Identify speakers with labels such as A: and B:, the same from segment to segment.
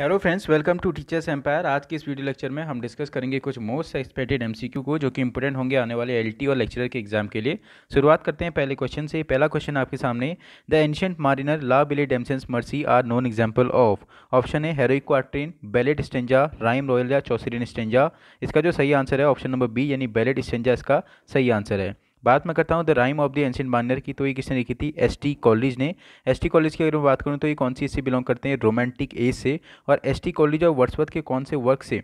A: hello friends welcome to Teachers Empire आज के इस वीडियो लेक्चर में हम डिस्कस करेंगे कुछ मोस्ट एक्सपेक्टेड एमसीक्यू को जो कि इंपोर्टेंट होंगे आने वाले एलटी और लेक्चरर के एग्जाम के लिए शुरुआत करते हैं पहले क्वेश्चन से पहला क्वेश्चन आपके सामने the ancient mariner La Belle Dame sans Merci are known example of option है heroic quatrain ballad stanza rhyme royal या चौसरीन स्टेंजा इसका जो सही आंसर है ऑप्शन नंबर बी यानी बैलेट स्टेंजा इसका सही आंसर है बात मैं करता हूँ the rhyme of the ancient mariner की तो ये किसने लिखी थी एस टी कॉलेज ने एस टी कॉलेज की अगर मैं बात करूँ तो ये कौन सी इससे बिलोंग करते हैं रोमांटिक एज से और एस टी कॉलेज और वर्ड्सवर्थ के कौन से वर्क से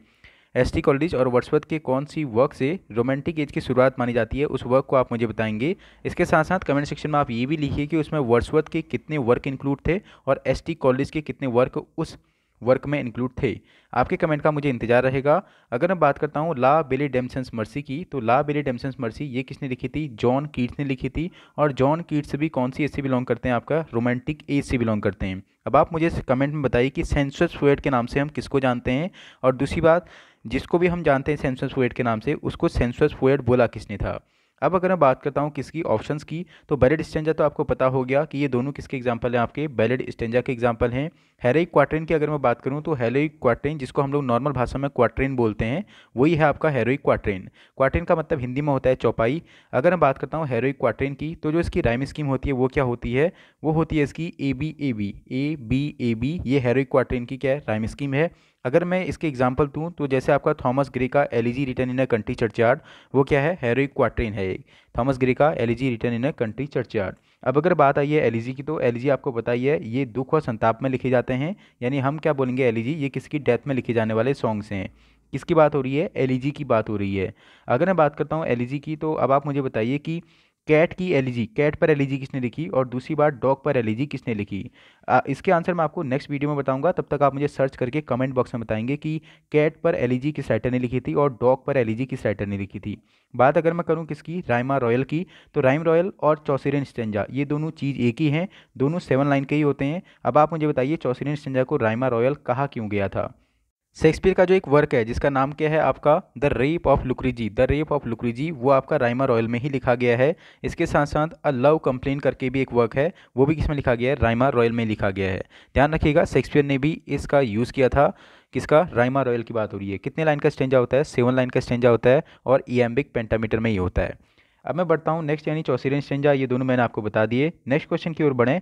A: एस टी कॉलेज और वर्ड्सवर्थ के कौन सी वर्क से रोमांटिक एज की शुरुआत मानी जाती है उस वर्क को आप मुझे बताएंगे इसके साथ साथ कमेंट सेक्शन में आप ये भी लिखिए कि उसमें वर्ड्सवर्थ के कितने वर्क इंक्लूड थे और एस टी कॉलेज के कितने वर्क उस वर्क में इंक्लूड थे आपके कमेंट का मुझे इंतजार रहेगा अगर मैं बात करता हूँ ला बेली डेमसन्स मर्सी की तो ला बेली डेमसन्स मर्सी ये किसने लिखी थी जॉन कीट्स ने लिखी थी और जॉन कीट्स भी कौन सी एज बिलोंग करते हैं आपका रोमांटिक एज से बिलोंग करते हैं अब आप मुझे कमेंट में बताइए कि सेंसस फुएट के नाम से हम किसको जानते हैं और दूसरी बात जिसको भी हम जानते हैं सेंसस फुएट के नाम से उसको सेंसस फुएट बोला किसने था अब अगर मैं बात करता हूँ किसकी ऑप्शंस की तो बैलेड स्टेंजा तो आपको पता हो गया कि ये दोनों किसके एग्जाम्पल हैं आपके बैलेड स्टेंजा के एग्जाम्पल हैं हेरेक क्वार्ट्रेन की अगर मैं बात करूँ तो हेरोइक क्वार्ट्रेन जिसको हम लोग नॉर्मल भाषा में क्वार्ट्रेन बोलते हैं वही है आपका हेरोइक क्वार्ट्रेन क्वार्ट्रेन का मतलब हिंदी में होता है चौपाई अगर मैं बात करता हूँ हेरोइक क्वार्ट्रेन की तो जो इसकी राइम स्कीम होती है वो क्या होती है वो होती है इसकी A B A B A B A B ये हेरोइक क्वार्ट्रेन की क्या है राइम स्कीम है अगर मैं इसके एग्जाम्पल दूँ तो जैसे आपका थॉमस ग्रे का Elegy Written in a Country Churchyard वो क्या है हेरोइक क्वाट्रेन है एक थॉमस ग्रे का Elegy Written in a Country Churchyard अब अगर बात आई है एलिजी e की तो एलिजी e आपको बताइए ये दुख और संताप में लिखे जाते हैं यानी हम क्या बोलेंगे एलिजी e ये किसकी डेथ में लिखे जाने वाले सॉन्ग्स हैं किसकी बात हो रही है एलिजी की बात हो रही है अगर मैं बात करता हूँ एलिजी की तो अब आप मुझे बताइए कि कैट की एलिजी e कैट पर एलिजी e किसने लिखी और दूसरी बार डॉग पर एलिजी e किसने लिखी आ, इसके आंसर मैं आपको नेक्स्ट वीडियो में बताऊंगा तब तक आप मुझे सर्च करके कमेंट बॉक्स में बताएंगे कि कैट पर एलिजी किस राइटर ने लिखी थी और डॉग पर एलिजी किस राइटर ने लिखी थी बात अगर मैं करूँ किसकी राइमा रॉयल की तो राइम रॉयल और चौसिरियन स्टेंजा ये दोनों चीज़ एक ही हैं दोनों सेवन लाइन के ही होते हैं अब आप मुझे बताइए चौसिरियन स्टेंजा को राइमा रॉयल कहा क्यों गया था शेक्सपियर का जो एक वर्क है जिसका नाम क्या है आपका the rape of Lucrece the rape of Lucrece वो आपका राइमा रॉयल में ही लिखा गया है इसके साथ साथ अ लव कंप्लेन करके भी एक वर्क है वो भी किसमें लिखा गया है राइमा रॉयल में लिखा गया है ध्यान रखिएगा शेक्सपियर ने भी इसका यूज़ किया था किसका राइमा रॉयल की बात हो रही है कितने लाइन का स्टेंजा होता है सेवन लाइन का स्टेंजा होता है और ईएम्बिक पेंटामीटर में ही होता है अब मैं बढ़ता हूँ नेक्स्ट यानी चौसीरन स्टेंजा ये दोनों मैंने आपको बता दिए नेक्स्ट क्वेश्चन की ओर बढ़ें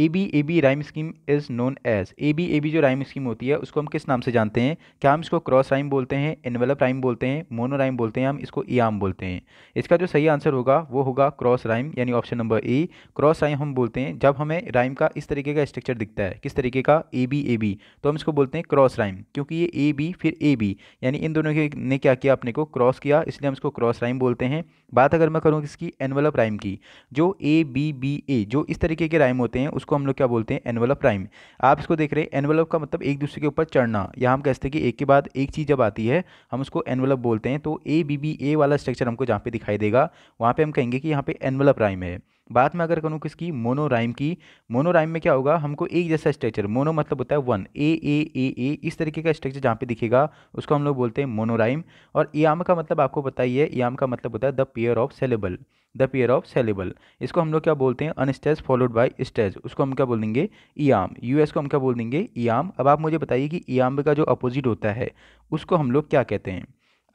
A: A B A B rhyme scheme is known as A B A B जो राइम स्कीम होती है उसको हम किस नाम से जानते हैं क्या हम इसको क्रॉस राइम बोलते हैं एनवेलप राइम बोलते हैं मोनो राइम बोलते हैं हम इसको आम बोलते हैं इसका जो सही आंसर होगा वो होगा क्रॉस राइम यानी option number A cross rhyme हम बोलते हैं जब हमें राइम का इस तरीके का स्ट्रक्चर दिखता है किस तरीके का ए बी ए बी तो हम इसको बोलते हैं क्रॉस राइम क्योंकि ये ए बी फिर ए बी यानी इन दोनों ने क्या किया अपने को क्रॉस किया इसलिए हम इसको क्रॉस राइम बोलते हैं बात अगर मैं करूँ इसकी एनवेलप राइम की जो ए बी बी ए जो इस तरीके के राइम होते हैं उसको इसको हम लोग क्या बोलते हैं एनवल प्राइम आप इसको देख रहे हैं एनवलप का मतलब एक दूसरे के ऊपर चढ़ना या हम कहते हैं कि एक के बाद एक चीज़ जब आती है हम उसको एनवल बोलते हैं तो ए बी बी ए वाला स्ट्रक्चर हमको जहाँ पे दिखाई देगा वहाँ पे हम कहेंगे कि यहाँ पे एनवल प्राइम है बात मैं अगर करूँ किसकी मोनोराइम की मोनोराइम में क्या होगा हमको एक जैसा स्ट्रक्चर मोनो मतलब होता है वन ए ए ए ए इस तरीके का स्ट्रक्चर जहाँ पे दिखेगा उसको हम लोग बोलते हैं मोनोराइम और इयाम का मतलब आपको बताइए ईआम का मतलब होता है the pair of syllable the pair of syllable इसको हम लोग क्या बोलते हैं अनस्टेज फॉलोड बाई स्टेज उसको हम क्या बोल देंगे ईआम एस को हम क्या बोल देंगे ईआम अब आप मुझे बताइए कि ईआम का जो अपोजिट होता है उसको हम लोग क्या कहते हैं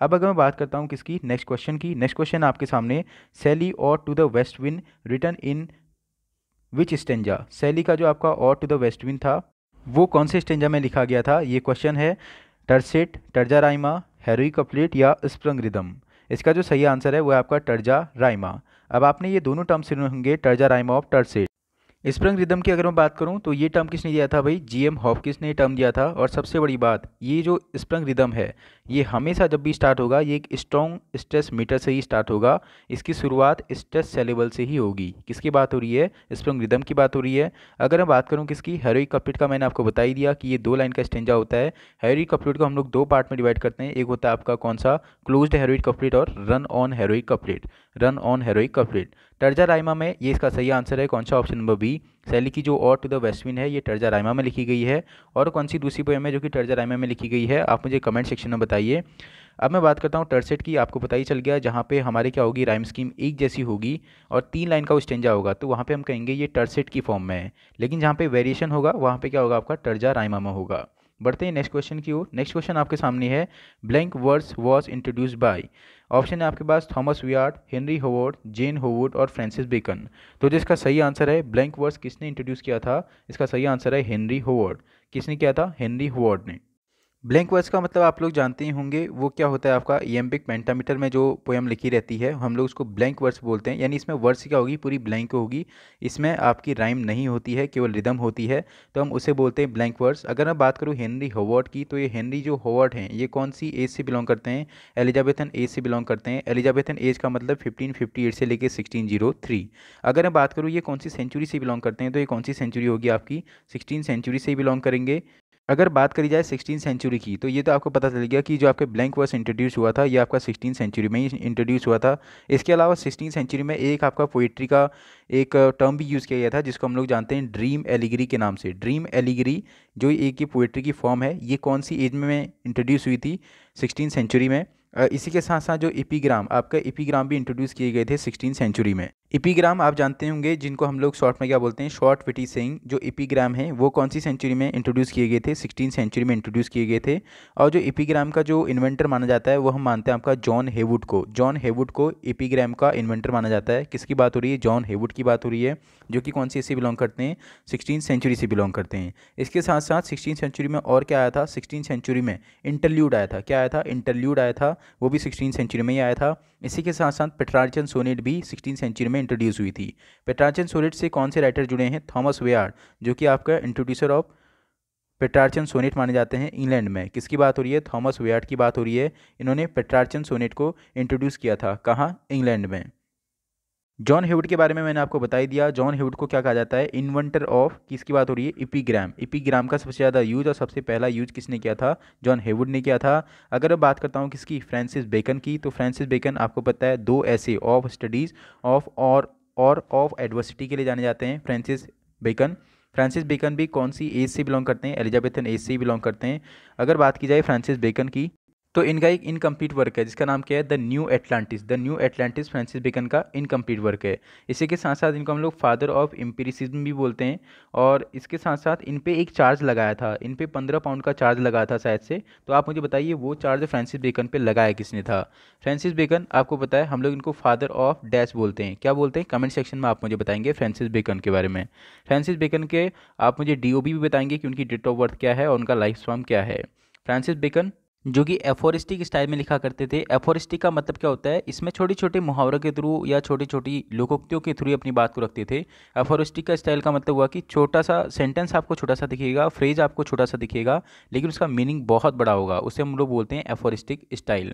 A: अब अगर मैं बात करता हूँ किसकी नेक्स्ट क्वेश्चन की नेक्स्ट क्वेश्चन आपके सामने सैली और to the west wind written in which stanza Shelley का जो आपका और टू द वेस्ट विन था वो कौन से स्टेंजा में लिखा गया था ये क्वेश्चन है tercet terza rima heroic couplet या स्प्रंग रिदम इसका जो सही आंसर है वो है आपका टर्जा राइमा अब आपने ये दोनों टर्म सुने होंगे terza rima of tercet sprung rhythm की अगर मैं बात करूं तो ये टर्म किसने दिया था भाई जीएम एम हॉफ ने टर्म दिया था और सबसे बड़ी बात ये जो स्प्रंग रिदम है ये हमेशा जब भी स्टार्ट होगा ये एक स्ट्रॉन्ग स्ट्रेस मीटर से ही स्टार्ट होगा इसकी शुरुआत स्ट्रेस सेलेबल से ही होगी किसकी बात हो रही है स्प्रिंग रिदम की बात हो रही है अगर मैं बात करूँ किसकी हेरोइक कपलेट का मैंने आपको बता ही दिया कि ये दो लाइन का स्टेंजा होता है हेरोइक कपलेट को हम लोग दो पार्ट में डिवाइड करते हैं एक होता है आपका कौन सा क्लोज हेरोइक कपलेट और run on heroic couplet run on heroic couplet terza rima में ये इसका सही आंसर है कौन सा ऑप्शन नंबर बी शैली की जो और टू द वेस्टविन है ये टर्जा रायमा में लिखी गई है और कौन सी दूसरी पोएम है जो कि टर्जा रायमा में लिखी गई है आप मुझे कमेंट सेक्शन में बताइए अब मैं बात करता हूँ टर्सेट की आपको पता ही चल गया जहाँ पे हमारे क्या होगी राइम स्कीम एक जैसी होगी और तीन लाइन का उस्टेंजा होगा तो वहाँ पे हम कहेंगे ये टर्सेट की फॉर्म में है लेकिन जहाँ पे वेरिएशन होगा वहाँ पे क्या होगा आपका टर्जा राइमा में होगा बढ़ते हैं नेक्स्ट क्वेश्चन की ओर नेक्स्ट क्वेश्चन आपके सामने है blank verse was introduce by option है आपके पास Thomas Wyatt Henry Howard Jane Howard और फ्रांसिस बेकन तो जिसका सही आंसर है ब्लैंक वर्स किसने इंट्रोड्यूस किया था इसका सही आंसर है हेनरी होवर्ड किसने किया था हेनरी होवर्ड ने ब्लैंक वर्स का मतलब आप लोग जानते ही होंगे वो क्या होता है आपका एम्बिक पेंटामीटर में जो पोएम लिखी रहती है हम लोग उसको ब्लैंक वर्स बोलते हैं यानी इसमें वर्स क्या होगी पूरी ब्लैंक होगी इसमें आपकी राइम नहीं होती है केवल रिदम होती है तो हम उसे बोलते हैं ब्लैंक वर्स अगर मैं बात करूँ हेनरी होवर्ड की तो ये हेनरी जो होवर्ड हैं ये कौन सी एज से बिलोंग करते हैं एलिजाबेथन एज से बिलोंग करते हैं एलिजाबेथन एज का मतलब फिफ्टीन फिफ्टी एट से लेकर सिक्सटीन जीरो थ्री अगर मैं बात करूँ ये कौन सी सेंचुरी से बिलोंग करते हैं तो ये कौन सी सेंचुरी होगी आपकी सिक्सटीन सेंचुरी से बिलोंग करेंगे अगर बात करी जाए सिक्सटीन सेंचुरी की तो ये तो आपको पता चल गया कि जो आपके ब्लैंक वर्स इंट्रोड्यूस हुआ था ये आपका सिक्सटीन सेंचुरी में ही इंट्रोड्यूस हुआ था इसके अलावा सिक्सटीन सेंचुरी में एक आपका पोइट्री का एक टर्म भी यूज़ किया गया था जिसको हम लोग जानते हैं ड्रीम एलिगरी के नाम से ड्रीम एलिगरी जो एक ही पोइट्री की फॉर्म है ये कौन सी एज में इंट्रोड्यूस हुई थी सिक्सटीन सेंचुरी में इसी के साथ साथ जो इपीग्राम आपका इपीग्राम भी इंट्रोड्यूस किए गए थे सिक्सटीन सेंचुरी में इपीग्राम आप जानते होंगे जिनको हम लोग शॉर्ट में क्या बोलते हैं शॉर्ट विटी सिंह जो इपीग्राम है वो कौन सी सेंचुरी में इंट्रोड्यूस किए गए थे सिक्सटीन सेंचुरी में इंट्रोड्यूस किए गए थे और जो इपीग्राम का जो इन्वेंटर माना जाता है वो हम मानते हैं आपका जॉन हेवुड को जॉन हेवुड को इपीग्राम का इन्वेंटर माना जाता है किसकी बात हो रही है जॉन हेवुड की बात हो रही है जो कि कौन सी से बिलोंग करते हैं सिक्सटीन सेंचुरी से बिलोंग करते हैं इसके साथ साथ सिक्सटीन सेंचुरी में और क्या आया था सिक्सटीन सेंचुरी में इंटरल्यूड आया था क्या आया था इंटरल्यूड आया था वो भी सिक्सटीन सेंचुरी में ही आया था इसी के साथ साथ पिटरार्चन सोनेट भी सिक्सटीन सेंचुरी में इंट्रोड्यूस हुई थी पेट्रार्चन सोनेट से कौन से राइटर जुड़े हैं थॉमस वेयर जो कि आपका इंट्रोड्यूसर ऑफ पेट्राचन सोनेट माने जाते हैं इंग्लैंड में किसकी बात हो रही है थॉमस वेयर की बात हो रही है इन्होंने पेट्रार्चन सोनेट को इंट्रोड्यूस किया था कहाँ इंग्लैंड में जॉन हेवड के बारे में मैंने आपको बताई दिया जॉन हेवड को क्या कहा जाता है इन्वेंटर ऑफ किसकी बात हो रही है इपीग्राम इपीग्राम का सबसे ज़्यादा यूज और सबसे पहला यूज किसने किया था जॉन हेवड ने किया था अगर मैं बात करता हूँ किसकी फ्रांसिस बेकन की तो फ्रांसिस बेकन आपको पता है दो ऐसे ऑफ स्टडीज़ ऑफ और और ऑफ एडवर्सिटी के लिए जाने जाते हैं फ्रांसिस बेकन फ्रांसिस बेकन भी कौन सी एज से बिलोंग करते हैं एलिजाबेथन एज से बिलोंग करते हैं अगर बात की जाए फ्रांसिस बेकन की तो इनका एक इनकम्प्लीट वर्क है जिसका नाम क्या है the new Atlantis the new Atlantis Francis Bacon का इनकम्प्लीट वर्क है इसी के साथ साथ इनको हम लोग फादर ऑफ एम्पेरिसिज्म भी बोलते हैं और इसके साथ साथ इन पर एक चार्ज लगाया था इन पर पंद्रह पाउंड का चार्ज लगा था शायद से तो आप मुझे बताइए वो चार्ज फ्रांसिस बेकन पर लगाया किसने था फ्रांसिस बेकन आपको बताया हम लोग इनको फादर ऑफ डैश बोलते हैं क्या बोलते हैं कमेंट सेक्शन में आप मुझे बताएंगे फ्रांसिस बेकन के बारे में फ्रांसिस बेकन के आप मुझे डी भी बताएंगे कि उनकी डेट ऑफ बर्थ क्या है और उनका लाइफ फॉर्म क्या है फ्रांसिस बेकन जो कि एफोरिस्टिक स्टाइल में लिखा करते थे एफोरिस्टिक का मतलब क्या होता है इसमें छोटी छोटी मुहावरों के थ्रू या छोटी छोटी लोकोक्तियों के थ्रू अपनी बात को रखते थे एफोरिस्टिक का स्टाइल का मतलब हुआ कि छोटा सा सेंटेंस आपको छोटा सा दिखेगा फ्रेज आपको छोटा सा दिखेगा लेकिन उसका मीनिंग बहुत बड़ा होगा उसे हम लोग बोलते हैं एफोरिस्टिक स्टाइल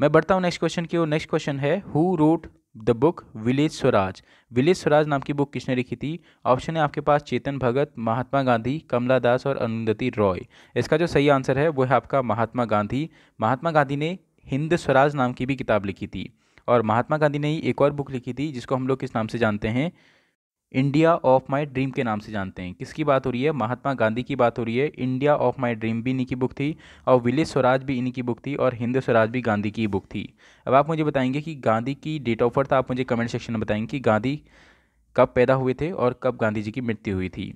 A: मैं बढ़ता हूँ नेक्स्ट क्वेश्चन की और नेक्स्ट क्वेश्चन है who wrote the book village Swaraj village Swaraj नाम की बुक किसने लिखी थी ऑप्शन है आपके पास चेतन भगत महात्मा गांधी कमला दास और अरुंधति रॉय इसका जो सही आंसर है वो है आपका महात्मा गांधी महात्मा गांधी ने हिंद स्वराज नाम की भी किताब लिखी थी और महात्मा गांधी ने ही एक और बुक लिखी थी जिसको हम लोग किस नाम से जानते हैं इंडिया ऑफ माई ड्रीम के नाम से जानते हैं किसकी बात हो रही है महात्मा गांधी की बात हो रही है इंडिया ऑफ माई ड्रीम भी इन्हीं की बुक थी और विलेज स्वराज भी इन्हीं की बुक थी और हिंद स्वराज भी गांधी की बुक थी अब आप मुझे बताएंगे कि गांधी की डेट ऑफ बर्थ आप मुझे कमेंट सेक्शन में बताएंगे कि गांधी कब पैदा हुए थे और कब गांधी जी की मृत्यु हुई थी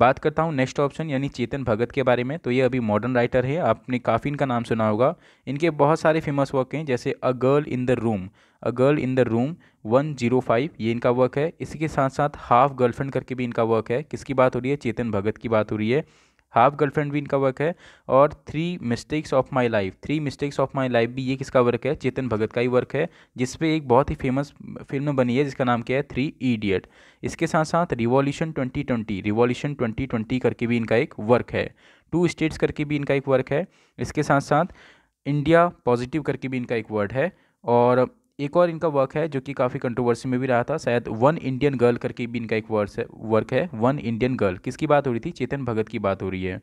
A: बात करता हूँ नेक्स्ट ऑप्शन यानी चेतन भगत के बारे में तो ये अभी मॉडर्न राइटर है आपने काफ़ी इनका नाम सुना होगा इनके बहुत सारे फेमस वर्क हैं जैसे a girl in the room a girl in the room one zero five ये इनका वर्क है इसी के साथ साथ हाफ गर्लफ्रेंड करके भी इनका वर्क है किसकी बात हो रही है चेतन भगत की बात हो रही है हाफ गर्लफ्रेंड भी इनका वर्क है और three mistakes of my life three mistakes of my life भी ये किसका वर्क है चेतन भगत का ही वर्क है जिसपे एक बहुत ही फेमस फिल्म बनी है जिसका नाम क्या है थ्री ईडियट इसके साथ साथ revolution twenty twenty revolution twenty twenty करके भी इनका एक वर्क है टू स्टेट्स करके भी इनका एक वर्क है इसके साथ साथ इंडिया पॉजिटिव करके भी इनका एक वर्ड है और एक और इनका वर्क है जो कि काफ़ी कंट्रोवर्सी में भी रहा था शायद वन इंडियन गर्ल करके भी इनका एक वर्स है वर्क है वन इंडियन गर्ल किसकी बात हो रही थी चेतन भगत की बात हो रही है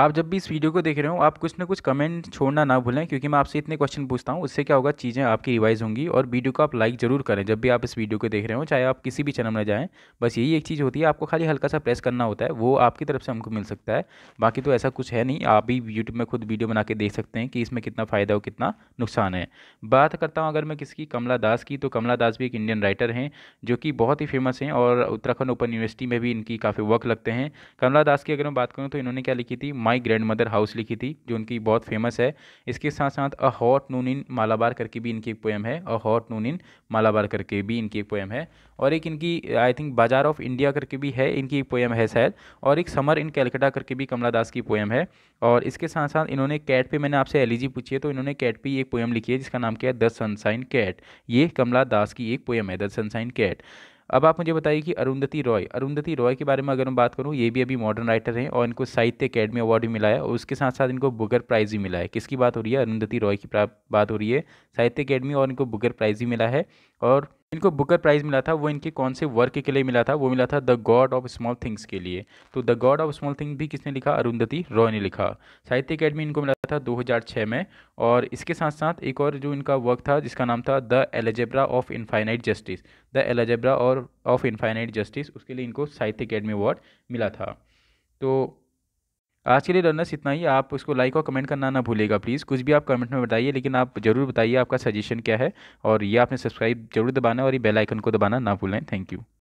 A: आप जब भी इस वीडियो को देख रहे हो आप कुछ ना कुछ कमेंट छोड़ना ना भूलें क्योंकि मैं आपसे इतने क्वेश्चन पूछता हूँ उससे क्या होगा चीज़ें आपकी रिवाइज होंगी और वीडियो को आप लाइक जरूर करें जब भी आप इस वीडियो को देख रहे हो चाहे आप किसी भी चैनल में जाएँ बस यही एक चीज़ होती है आपको खाली हल्का सा प्रेस करना होता है वो आपकी तरफ से हमको मिल सकता है बाकी तो ऐसा कुछ है नहीं आप भी यूट्यूब में खुद वीडियो बना के देख सकते हैं कि इसमें कितना फ़ायदा और कितना नुकसान है बात करता हूँ अगर मैं किसी कमला दास की तो कमला दास भी एक इंडियन राइटर हैं जो कि बहुत ही फेमस हैं और उत्तराखंड ओपन यूनिवर्सिटी में भी इनकी काफ़ी वर्क लगते हैं कमला दास की अगर मैं बात करूँ तो इन्होंने क्या लिखी थी माई ग्रैंड मदर हाउस लिखी थी जो उनकी बहुत फेमस है इसके साथ साथ अ हॉट नून इन मालाबार करके भी इनकी एक पोएम है अ हॉट नून इन मालाबार करके भी इनकी एक पोएम है और एक इनकी I think bazaar of India करके भी है इनकी एक पोएम है शायद और एक समर इन कैलकटा करके भी कमला दास की पोएम है और इसके साथ साथ इन्होंने कैट पर मैंने आपसे एलिजी e पूछी है तो इन्होंने कैट पर एक पोएम लिखी है जिसका नाम क्या है द सनसाइन कैट ये कमला दास की एक पोएम है द सनसाइन कैट अब आप मुझे बताइए कि अरुंधति रॉय अरुंधति रॉय के बारे में अगर मैं बात करूँ ये भी अभी मॉडर्न राइटर हैं और इनको साहित्य अकेडमी अवार्ड भी मिला है और उसके साथ साथ इनको बुगर प्राइज़ भी मिला है किसकी बात हो रही है अरुंधति रॉय की बात हो रही है साहित्य अकेडमी और इनको बुगर प्राइज़ भी मिला है और इनको बुकर प्राइज़ मिला था वो इनके कौन से वर्क के लिए मिला था वो मिला था the god of small things के लिए तो the god of small things भी किसने लिखा अरुंधति रॉय ने लिखा साहित्य अकेडमी इनको मिला था 2006 में और इसके साथ साथ एक और जो इनका वर्क था जिसका नाम था the algebra of infinite justice the algebra और ऑफ इन्फाइनाइट जस्टिस उसके लिए इनको साहित्य अकेडमी अवार्ड मिला था तो आज के लिए रनर्स इतना ही आप उसको लाइक और कमेंट करना ना भूलेगा प्लीज़ कुछ भी आप कमेंट में बताइए लेकिन आप ज़रूर बताइए आपका सजेशन क्या है और ये आपने सब्सक्राइब जरूर दबाना और ये बेल आइकन को दबाना ना भूलें थैंक यू